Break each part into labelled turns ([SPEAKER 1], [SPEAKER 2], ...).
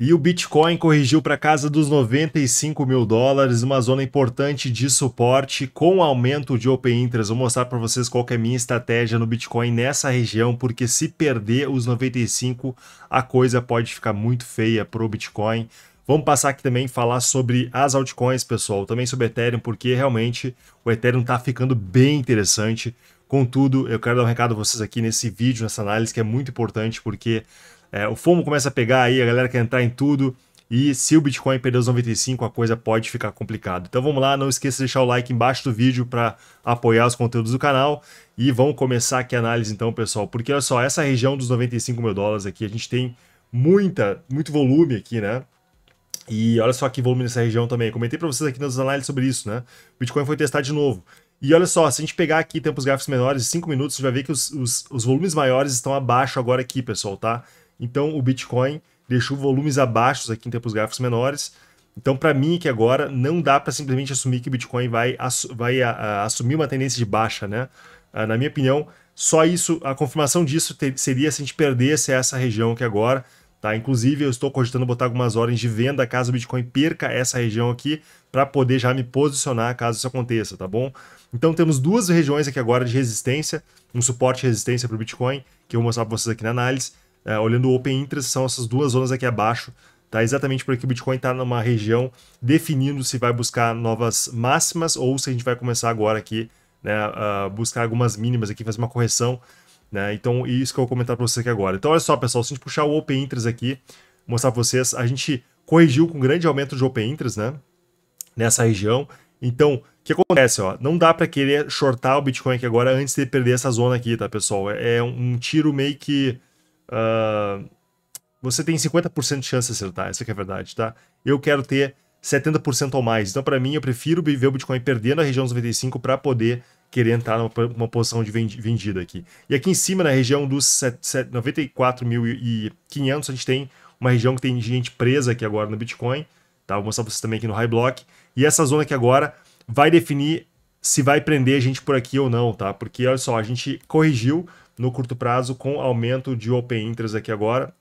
[SPEAKER 1] E o Bitcoin corrigiu para casa dos 95 mil dólares, uma zona importante de suporte com aumento de open interest. Vou mostrar para vocês qual é a minha estratégia no Bitcoin nessa região, porque se perder os 95, a coisa pode ficar muito feia para o Bitcoin. Vamos passar aqui também falar sobre as altcoins, pessoal, também sobre Ethereum, porque realmente o Ethereum está ficando bem interessante. Contudo, eu quero dar um recado a vocês aqui nesse vídeo, nessa análise, que é muito importante, porque é, o FOMO começa a pegar aí, a galera quer entrar em tudo. E se o Bitcoin perder os 95, a coisa pode ficar complicada. Então vamos lá, não esqueça de deixar o like embaixo do vídeo para apoiar os conteúdos do canal. E vamos começar aqui a análise então, pessoal. Porque olha só, essa região dos 95 mil dólares aqui, a gente tem muita, muito volume aqui, né? E olha só que volume nessa região também. Comentei para vocês aqui nas análises sobre isso, né? O Bitcoin foi testar de novo. E olha só, se a gente pegar aqui tempos gráficos menores, 5 minutos, você vai ver que os, os, os volumes maiores estão abaixo agora aqui, pessoal, tá? Então o Bitcoin deixou volumes abaixo aqui em tempos gráficos menores. Então, para mim, que agora não dá para simplesmente assumir que o Bitcoin vai, vai a, ah, a, ah, assumir uma tendência de baixa, né? Ah, na minha opinião, só isso, a confirmação disso ter, seria se a gente perdesse essa região aqui agora, tá? Inclusive, eu estou cogitando botar algumas ordens de venda caso o Bitcoin perca essa região aqui, para poder já me posicionar caso isso aconteça, tá bom? Então, temos duas regiões aqui agora de resistência, um suporte e resistência para o Bitcoin, que eu vou mostrar para vocês aqui na análise é, olhando o Open Interest, são essas duas zonas aqui abaixo, tá? Exatamente porque o Bitcoin está numa região definindo se vai buscar novas máximas ou se a gente vai começar agora aqui, né, a buscar algumas mínimas aqui, fazer uma correção, né? Então, isso que eu vou comentar para vocês aqui agora. Então, olha só, pessoal, se a gente puxar o Open Interest aqui, mostrar para vocês, a gente corrigiu com grande aumento de Open Interest, né? Nessa região. Então, o que acontece, ó? Não dá para querer shortar o Bitcoin aqui agora antes de perder essa zona aqui, tá, pessoal? É um tiro meio que Uh, você tem 50% de chance de acertar, essa é a verdade, tá? Eu quero ter 70% ou mais. Então, para mim, eu prefiro ver o Bitcoin perdendo a região dos 95 para poder querer entrar numa, uma posição de vendida aqui. E aqui em cima, na região dos 94.500, a gente tem uma região que tem gente presa aqui agora no Bitcoin. Tá? Vou mostrar pra vocês também aqui no High Block. E essa zona aqui agora vai definir se vai prender a gente por aqui ou não, tá? Porque olha só, a gente corrigiu, no curto prazo com aumento de open interest aqui agora.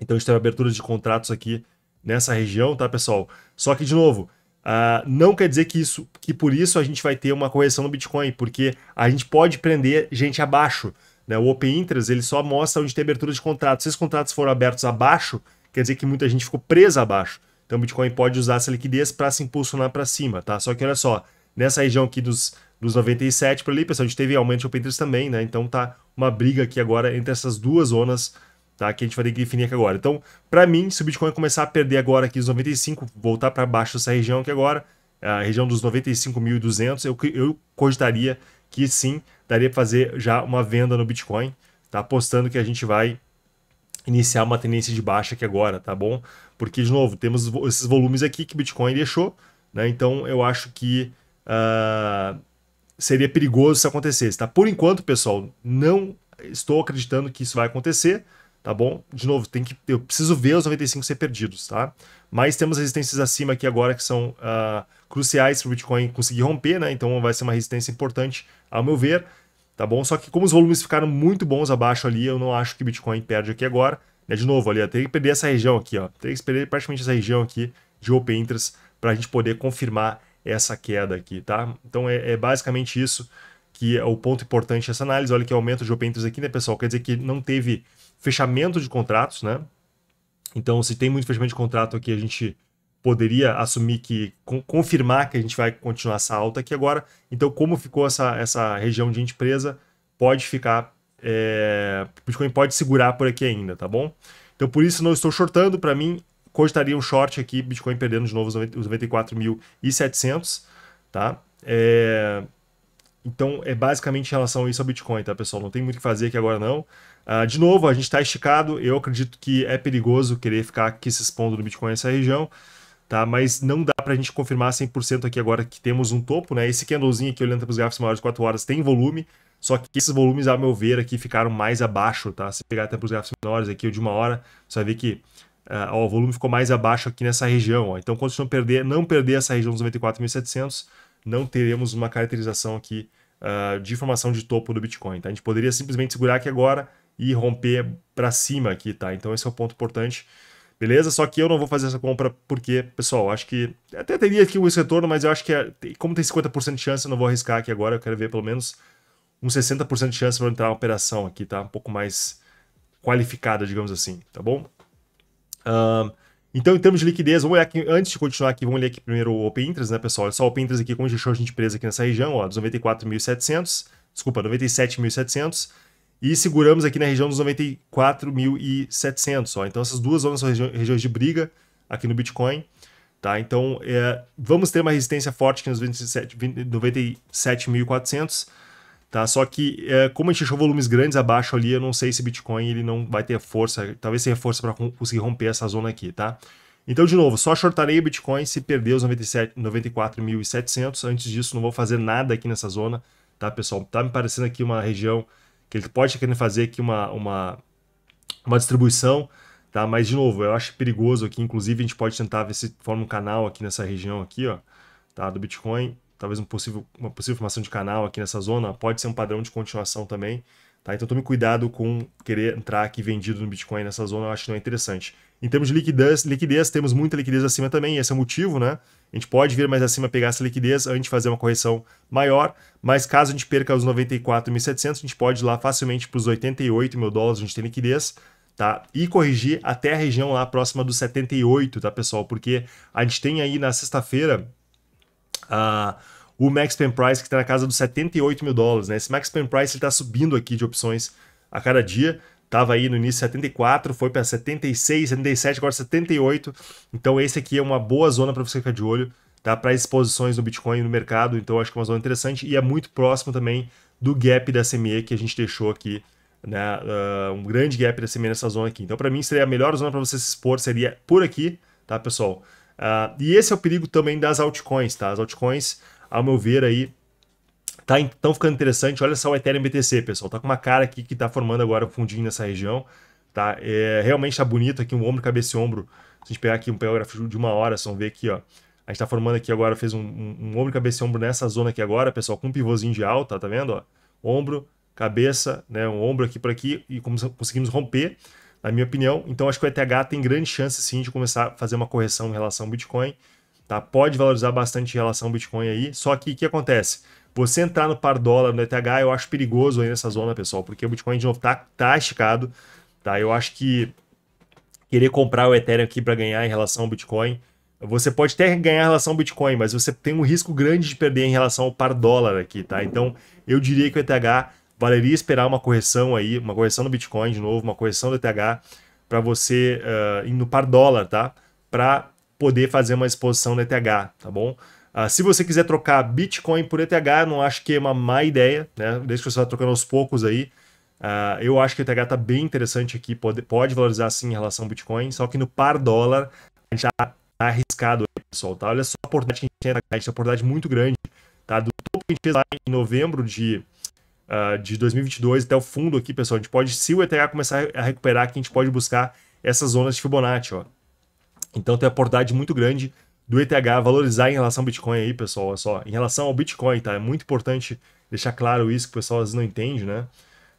[SPEAKER 1] Então a gente teve abertura de contratos aqui nessa região, tá, pessoal? Só que, de novo, uh, não quer dizer que, isso, que por isso a gente vai ter uma correção no Bitcoin, porque a gente pode prender gente abaixo. Né? O Open Interest ele só mostra onde tem abertura de contratos. Se os contratos foram abertos abaixo, quer dizer que muita gente ficou presa abaixo. Então o Bitcoin pode usar essa liquidez para se impulsionar para cima, tá? Só que olha só, nessa região aqui dos dos 97 para ali, pessoal. A gente teve aumento de open interest também, né? Então tá uma briga aqui agora entre essas duas zonas, tá? Que a gente vai ter que definir aqui agora. Então, para mim, se o Bitcoin começar a perder agora aqui os 95, voltar para baixo dessa região aqui agora, a região dos 95.200, eu, eu cogitaria que sim, daria para fazer já uma venda no Bitcoin, tá? Apostando que a gente vai iniciar uma tendência de baixa aqui agora, tá bom? Porque, de novo, temos esses volumes aqui que o Bitcoin deixou, né? Então, eu acho que... Uh seria perigoso se acontecesse, tá? Por enquanto, pessoal, não estou acreditando que isso vai acontecer, tá bom? De novo, tem que, eu preciso ver os 95 ser perdidos, tá? Mas temos resistências acima aqui agora que são uh, cruciais para o Bitcoin conseguir romper, né? Então vai ser uma resistência importante, ao meu ver, tá bom? Só que como os volumes ficaram muito bons abaixo ali, eu não acho que o Bitcoin perde aqui agora, né? De novo, ali, tem que perder essa região aqui, ó. Tem que perder praticamente essa região aqui de open interest para a gente poder confirmar essa queda aqui, tá? Então é, é basicamente isso que é o ponto importante dessa análise. Olha que aumento de open interest aqui, né, pessoal? Quer dizer que não teve fechamento de contratos, né? Então, se tem muito fechamento de contrato aqui, a gente poderia assumir que confirmar que a gente vai continuar essa alta aqui agora. Então, como ficou essa, essa região de empresa, pode ficar. É, Bitcoin pode segurar por aqui ainda, tá bom? Então, por isso, não estou shortando. Para mim, cogitaria um short aqui, Bitcoin perdendo de novo os 94.700, tá? É... Então é basicamente em relação a isso ao Bitcoin, tá, pessoal? Não tem muito o que fazer aqui agora, não. Uh, de novo, a gente está esticado. Eu acredito que é perigoso querer ficar aqui se expondo no Bitcoin nessa região, tá? Mas não dá para a gente confirmar 100% aqui agora que temos um topo, né? Esse candlezinho aqui olhando para os gráficos maiores de 4 horas tem volume, só que esses volumes, a meu ver, aqui ficaram mais abaixo, tá? Se pegar até para os gráficos menores aqui, ou de uma hora, você vai ver que Uh, ó, o volume ficou mais abaixo aqui nessa região. Ó. Então, quando a não perder, não perder essa região dos 94.700, não teremos uma caracterização aqui uh, de formação de topo do Bitcoin. Tá? A gente poderia simplesmente segurar aqui agora e romper para cima aqui, tá? Então, esse é o ponto importante. Beleza? Só que eu não vou fazer essa compra porque, pessoal, acho que até teria aqui esse retorno, mas eu acho que é, como tem 50% de chance, eu não vou arriscar aqui agora. Eu quero ver pelo menos uns 60% de chance para entrar uma operação aqui, tá? Um pouco mais qualificada, digamos assim, tá bom? então, em termos de liquidez, vamos olhar aqui, antes de continuar aqui, vamos ler aqui primeiro o Open Interest, né, pessoal? Olha só o Open Interest aqui, como deixou a gente preso aqui nessa região, ó, dos 94.700, desculpa, 97.700, e seguramos aqui na região dos 94.700, ó. Então, essas duas zonas são regi regiões de briga aqui no Bitcoin, tá? Então, é, vamos ter uma resistência forte aqui nos 97.400, 97 tá? Só que é, como a gente achou volumes grandes abaixo ali, eu não sei se Bitcoin ele não vai ter força, talvez tenha força para conseguir romper essa zona aqui, tá? Então, de novo, só shortarei o Bitcoin se perder os 94.700. Antes disso, não vou fazer nada aqui nessa zona, tá, pessoal? Tá me parecendo aqui uma região que ele pode estar querendo fazer aqui uma, uma, uma distribuição, tá? Mas, de novo, eu acho perigoso aqui. Inclusive, a gente pode tentar ver se forma um canal aqui nessa região aqui, ó, tá? Do Bitcoin talvez um possível, uma possível formação de canal aqui nessa zona, pode ser um padrão de continuação também. Tá? Então tome cuidado com querer entrar aqui vendido no Bitcoin nessa zona, eu acho que não é interessante. Em termos de liquidez, liquidez, temos muita liquidez acima também, esse é o motivo, né? A gente pode vir mais acima pegar essa liquidez antes de fazer uma correção maior, mas caso a gente perca os 94.700, a gente pode ir lá facilmente para os 88 mil dólares, a gente tem liquidez, tá? E corrigir até a região lá próxima dos 78, tá, pessoal? Porque a gente tem aí na sexta-feira Uh, o Max Pen Price, que está na casa dos 78 mil dólares. Né? Esse Max Pen Price está subindo aqui de opções a cada dia. Tava aí no início 74, foi para 76, 77, agora 78. Então esse aqui é uma boa zona para você ficar de olho, tá? Para exposições no Bitcoin no mercado. Então acho que é uma zona interessante e é muito próximo também do gap da CME que a gente deixou aqui, né? Uh, um grande gap da CME nessa zona aqui. Então para mim seria a melhor zona para você se expor seria por aqui, tá, pessoal? Uh, e esse é o perigo também das altcoins, tá? As altcoins, ao meu ver, aí tá então ficando interessante. Olha só o Ethereum BTC, pessoal. Tá com uma cara aqui que tá formando agora um fundinho nessa região, tá? É, realmente tá bonito aqui, um ombro, cabeça e ombro. Se a gente pegar aqui um parágrafo de uma hora, vocês vão ver aqui, ó. A gente tá formando aqui agora, fez um, um, um ombro, cabeça e ombro nessa zona aqui agora, pessoal, com um pivôzinho de alta, tá vendo? Ó? Ombro, cabeça, né? Um ombro aqui por aqui e conseguimos romper na minha opinião. Então acho que o ETH tem grande chance sim de começar a fazer uma correção em relação ao Bitcoin. Tá? Pode valorizar bastante em relação ao Bitcoin aí. Só que o que acontece? Você entrar no par dólar no ETH, eu acho perigoso aí nessa zona, pessoal, porque o Bitcoin de novo tá, tá esticado. Tá? Eu acho que querer comprar o Ethereum aqui para ganhar em relação ao Bitcoin. Você pode até ganhar em relação ao Bitcoin, mas você tem um risco grande de perder em relação ao par dólar aqui, tá? Então, eu diria que o ETH valeria esperar uma correção aí, uma correção no Bitcoin de novo, uma correção do ETH para você uh, ir no par dólar, tá? Para poder fazer uma exposição no ETH, tá bom? Uh, se você quiser trocar Bitcoin por ETH, não acho que é uma má ideia, né? Desde que você está trocando aos poucos aí. Uh, eu acho que o ETH está bem interessante aqui, pode, pode valorizar sim em relação ao Bitcoin, só que no par dólar a gente está arriscado, pessoal, tá? Olha só a oportunidade que a gente tem, a gente tem uma oportunidade muito grande, tá? Do topo que a gente fez lá em novembro de uh, de 2022 até o fundo aqui, pessoal, a gente pode, se o ETH começar a recuperar aqui, a gente pode buscar essas zonas de Fibonacci, ó. Então tem a oportunidade muito grande do ETH valorizar em relação ao Bitcoin aí, pessoal, olha só. Em relação ao Bitcoin, tá? É muito importante deixar claro isso, que o pessoal às vezes não entende, né?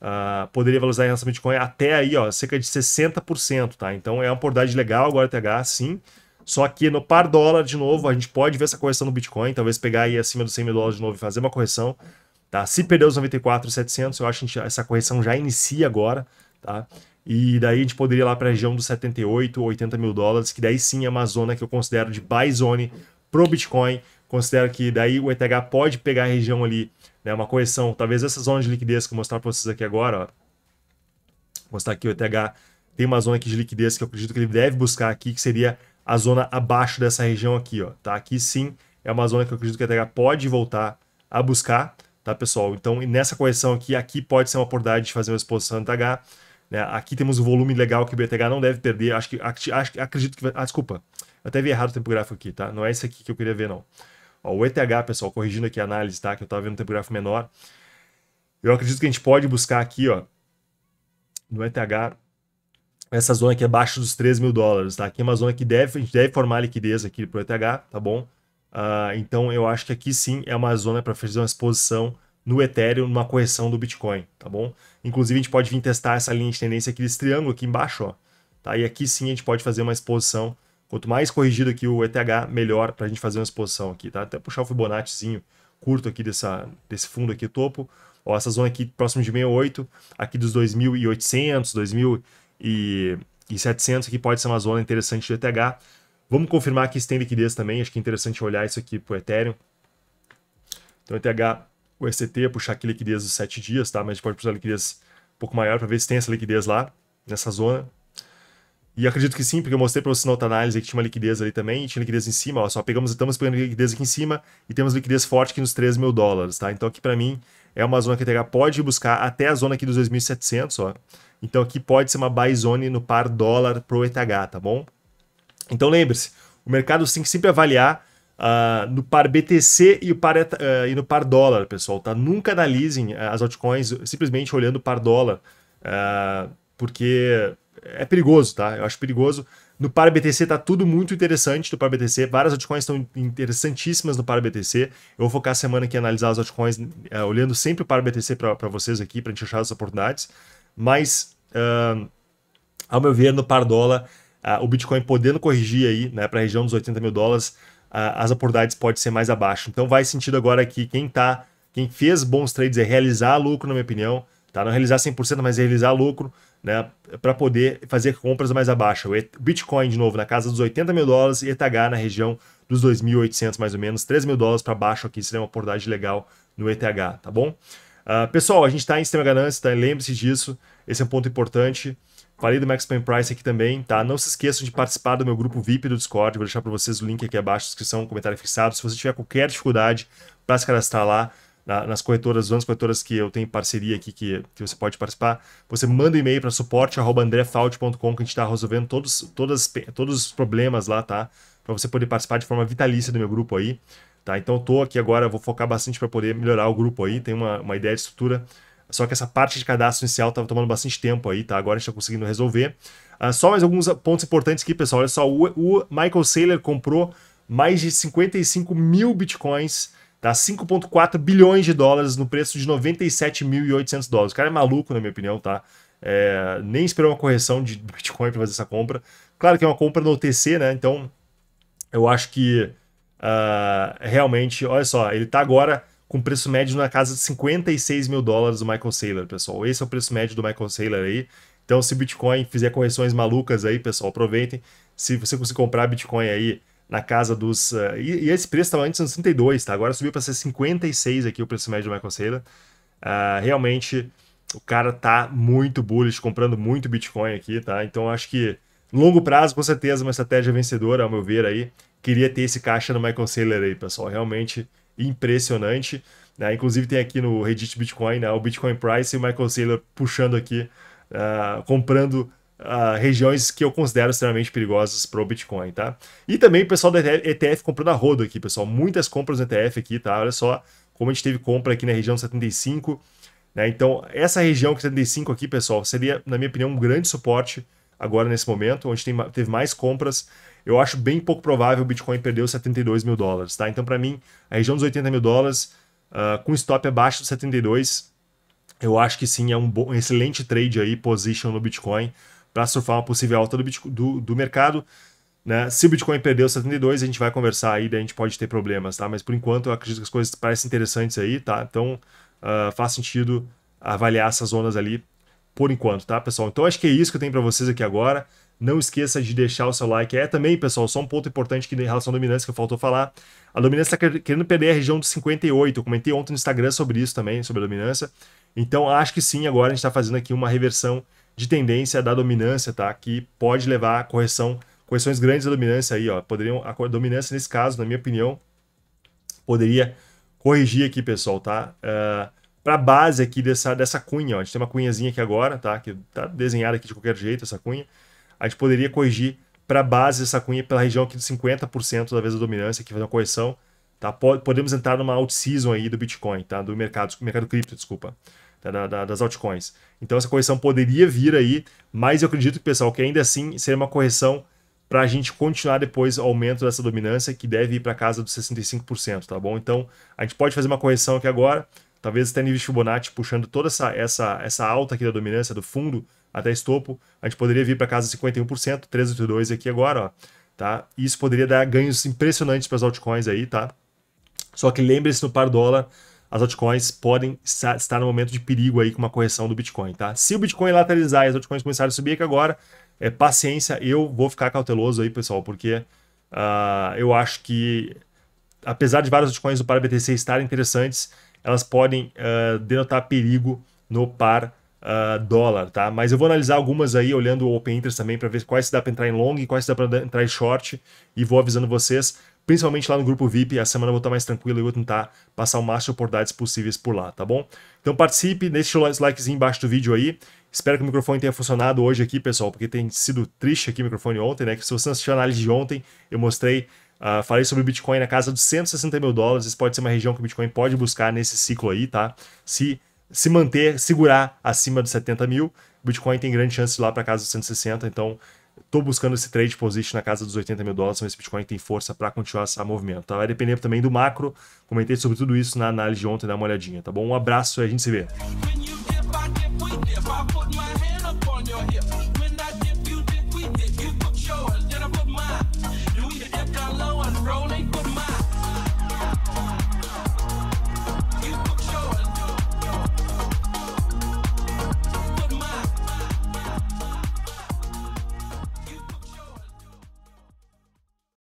[SPEAKER 1] Uh, poderia valorizar em relação ao Bitcoin até aí, ó, cerca de 60%, tá? Então é uma oportunidade legal agora ETH, sim. Só que no par dólar, de novo, a gente pode ver essa correção no Bitcoin, talvez pegar aí acima dos 100 mil dólares de novo e fazer uma correção. Tá? Se perder os 94,700, eu acho que essa correção já inicia agora, tá? E daí a gente poderia ir lá para a região dos 78, 80 mil dólares, que daí sim é uma zona que eu considero de buy zone pro Bitcoin. Considero que daí o ETH pode pegar a região ali, né? Uma correção, talvez essa zona de liquidez que eu vou mostrar para vocês aqui agora, ó. Vou mostrar aqui o ETH tem uma zona aqui de liquidez que eu acredito que ele deve buscar aqui, que seria a zona abaixo dessa região aqui, ó, tá? Aqui sim é uma zona que eu acredito que o ETH pode voltar a buscar, tá, pessoal? Então, nessa correção aqui, aqui pode ser uma oportunidade de fazer uma exposição em TH. Né? Aqui temos o volume legal que o BTH não deve perder. Acho que, acho, acredito que... Ah, desculpa. até vi errado o tempo gráfico aqui, tá? Não é esse aqui que eu queria ver, não. Ó, o ETH, pessoal, corrigindo aqui a análise, tá? Que eu estava vendo um tempo gráfico menor. Eu acredito que a gente pode buscar aqui, ó, no ETH, essa zona aqui abaixo dos 3 mil dólares, tá? Aqui é uma zona que deve, a gente deve formar liquidez aqui para o ETH, tá bom? Uh, então eu acho que aqui sim é uma zona para fazer uma exposição no Ethereum, numa correção do Bitcoin, tá bom? Inclusive a gente pode vir testar essa linha de tendência aqui desse triângulo aqui embaixo, ó. Tá? E aqui sim a gente pode fazer uma exposição. Quanto mais corrigido aqui o ETH, melhor para a gente fazer uma exposição aqui, tá? Até puxar o Fibonaccizinho curto aqui dessa, desse fundo aqui topo. Ó, essa zona aqui próximo de 68, aqui dos 2.800, 2.700 aqui pode ser uma zona interessante de ETH Vamos confirmar que isso tem liquidez também. Acho que é interessante olhar isso aqui para o Ethereum. Então, ETH, o ECT, puxar aqui liquidez dos 7 dias, tá? Mas a gente pode puxar liquidez um pouco maior para ver se tem essa liquidez lá, nessa zona. E acredito que sim, porque eu mostrei para vocês na outra análise que tinha uma liquidez ali também, tinha liquidez em cima, ó, só pegamos, estamos pegando liquidez aqui em cima e temos liquidez forte aqui nos 3 mil dólares, tá? Então aqui para mim é uma zona que a ETH pode buscar até a zona aqui dos 2.700, ó. Então aqui pode ser uma buy zone no par dólar pro ETH, tá bom? Então lembre-se, o mercado tem que sempre avaliar uh, no par BTC e, o par, uh, e no par dólar, pessoal. Tá? Nunca analisem eh, as altcoins simplesmente olhando o par dólar, uh, porque é perigoso, tá? Eu acho perigoso. No par BTC tá tudo muito interessante no par BTC. Várias altcoins estão interessantíssimas no par BTC. Eu vou focar a semana aqui em analisar as altcoins, uh, olhando sempre o par BTC para vocês aqui, para a gente achar as oportunidades. Mas, uh, ao meu ver, no par dólar o Bitcoin podendo corrigir aí né, para a região dos 80 mil dólares, as oportunidades podem ser mais abaixo. Então faz sentido agora que quem tá, quem fez bons trades é realizar lucro, na minha opinião, tá? Não realizar 100%, mas é realizar lucro, né? Para poder fazer compras mais abaixo. O Bitcoin, de novo, na casa dos 80 mil dólares e ETH na região dos 2.800 mais ou menos, 3 mil dólares para baixo aqui seria uma oportunidade legal no ETH, tá bom? Uh, pessoal, a gente está em extrema ganância, tá? lembre-se disso, esse é um ponto importante. Falei do Max Payne Price aqui também, tá? Não se esqueçam de participar do meu grupo VIP do Discord. Vou deixar para vocês o link aqui abaixo, descrição, comentário fixado. Se você tiver qualquer dificuldade para se cadastrar lá, na, nas corretoras, nas corretoras que eu tenho parceria aqui, que, que você pode participar, você manda um e-mail para suporte.andrefault.com que a gente está resolvendo todos, todos todos os problemas lá, tá? Para você poder participar de forma vitalícia do meu grupo aí, tá? Então eu tô aqui agora, vou focar bastante para poder melhorar o grupo aí, tem uma, uma ideia de estrutura só que essa parte de cadastro inicial estava tomando bastante tempo aí, tá? Agora a gente está conseguindo resolver. Uh, só mais alguns pontos importantes aqui, pessoal. Olha só, o, o Michael Saylor comprou mais de 55 mil bitcoins, tá? 5,4 bilhões de dólares no preço de 97.800 dólares. O cara é maluco, na minha opinião, tá? É, nem esperou uma correção de Bitcoin para fazer essa compra. Claro que é uma compra no OTC, né? Então, eu acho que uh, realmente, olha só, ele está agora com preço médio na casa de 56 mil dólares do Michael Saylor, pessoal. Esse é o preço médio do Michael Saylor aí. Então, se Bitcoin fizer correções malucas aí, pessoal, aproveitem. Se você conseguir comprar Bitcoin aí na casa dos. Uh, e, e, esse preço estava antes de 62, tá? Agora subiu para ser 56 aqui o preço médio do Michael Saylor. Uh, realmente, o cara tá muito bullish, comprando muito Bitcoin aqui, tá? Então, acho que longo prazo, com certeza, uma estratégia vencedora, ao meu ver aí. Queria ter esse caixa no Michael Saylor aí, pessoal. Realmente impressionante. Né? Inclusive tem aqui no Reddit Bitcoin né? o Bitcoin Price e o Michael Saylor puxando aqui, uh, comprando uh, regiões que eu considero extremamente perigosas para o Bitcoin, tá? E também o pessoal da ETF comprando a roda aqui, pessoal. Muitas compras no ETF aqui, tá? Olha só como a gente teve compra aqui na região 75, né? Então, essa região 75 é aqui, pessoal, seria, na minha opinião, um grande suporte agora nesse momento, onde tem, teve mais compras eu acho bem pouco provável o Bitcoin perder os 72 mil dólares, tá? Então, para mim, a região dos 80 mil dólares, uh, com stop abaixo dos 72, eu acho que sim, é um, bom, um excelente trade aí, position no Bitcoin, para surfar uma possível alta do, do, do mercado. Né? Se o Bitcoin perder os 72, a gente vai conversar aí, daí a gente pode ter problemas, tá? Mas por enquanto eu acredito que as coisas parecem interessantes aí, tá? Então uh, faz sentido avaliar essas zonas ali por enquanto, tá, pessoal? Então acho que é isso que eu tenho para vocês aqui agora. Não esqueça de deixar o seu like. É também, pessoal, só um ponto importante que em relação à dominância que faltou falar. A dominância está querendo perder a região dos 58. Eu comentei ontem no Instagram sobre isso também, sobre a dominância. Então acho que sim, agora a gente está fazendo aqui uma reversão de tendência da dominância, tá? Que pode levar a correção, correções grandes da dominância aí, ó. Poderiam, a dominância nesse caso, na minha opinião, poderia corrigir aqui, pessoal, tá? Uh, para a base aqui dessa, dessa cunha. Ó. A gente tem uma cunhazinha aqui agora, tá? Que tá desenhada aqui de qualquer jeito, essa cunha. A gente poderia corrigir para a base dessa cunha pela região aqui de 50% da vez da dominância, aqui fazer uma correção. Tá? Podemos entrar numa out-season aí do Bitcoin, tá? Do mercado, mercado cripto, desculpa. Tá? Da, da, das altcoins. Então essa correção poderia vir aí, mas eu acredito, pessoal, que ainda assim seria uma correção para a gente continuar depois o aumento dessa dominância, que deve ir para casa dos 65%, tá bom? Então, a gente pode fazer uma correção aqui agora, talvez até nível Fibonacci, puxando toda essa, essa, essa alta aqui da dominância do fundo até estopo, a gente poderia vir para casa 51%, 382 aqui agora, ó, tá? Isso poderia dar ganhos impressionantes para as altcoins aí, tá? Só que lembre-se no par dólar, as altcoins podem estar no momento de perigo aí com uma correção do Bitcoin, tá? Se o Bitcoin lateralizar e as altcoins começarem a subir aqui agora, é paciência, eu vou ficar cauteloso aí, pessoal, porque uh, eu acho que apesar de várias altcoins do par BTC estarem interessantes, elas podem uh, denotar perigo no par uh, dólar, tá? Mas eu vou analisar algumas aí, olhando o Open Interest também, para ver quais se dá para entrar em long e quais se dá para entrar em short, e vou avisando vocês, principalmente lá no grupo VIP, a semana eu vou estar mais tranquilo e vou tentar passar o máximo de oportunidades possíveis por lá, tá bom? Então participe, deixe o likezinho embaixo do vídeo aí, Espero que o microfone tenha funcionado hoje aqui, pessoal, porque tem sido triste aqui o microfone ontem, né? Que se você assistiu a análise de ontem, eu mostrei Uh, falei sobre o Bitcoin na casa dos 160 mil dólares. Isso pode ser uma região que o Bitcoin pode buscar nesse ciclo aí, tá? Se se manter, segurar acima dos 70 mil, o Bitcoin tem grande chance de ir lá para casa dos 160. Então, estou buscando esse trade position na casa dos 80 mil dólares. Então, esse Bitcoin tem força para continuar esse movimento. Tá? Vai depender também do macro. Comentei sobre tudo isso na análise de ontem, dá uma olhadinha, tá bom? Um abraço e a gente se vê.